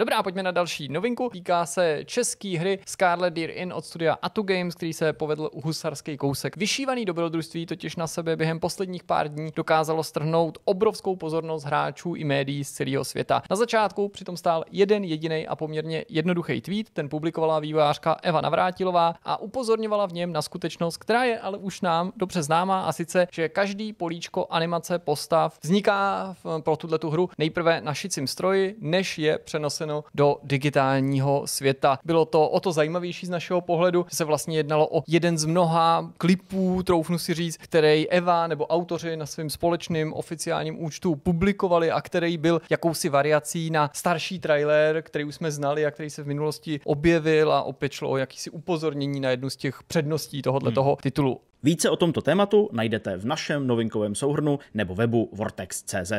Dobrá, pojďme na další novinku. Týká se české hry Scarlet Deer In od studia Atu Games, který se povedl husarský kousek. Vyšívaný dobrodružství totiž na sebe během posledních pár dní dokázalo strhnout obrovskou pozornost hráčů i médií z celého světa. Na začátku přitom stál jeden jediný a poměrně jednoduchý tweet, ten publikovala vývojářka Eva Navrátilová a upozorňovala v něm na skutečnost, která je ale už nám dobře známá, a sice, že každý políčko animace postav vzniká pro tuto hru nejprve na šicím stroji, než je přenosen přeneseno do digitálního světa. Bylo to o to zajímavější z našeho pohledu, že se vlastně jednalo o jeden z mnoha klipů, troufnu si říct, který Eva nebo autoři na svém společném oficiálním účtu publikovali a který byl jakousi variací na starší trailer, který už jsme znali a který se v minulosti objevil a opět šlo o jakýsi upozornění na jednu z těch předností tohoto hmm. toho titulu. Více o tomto tématu najdete v našem novinkovém souhrnu nebo webu vortex.cz.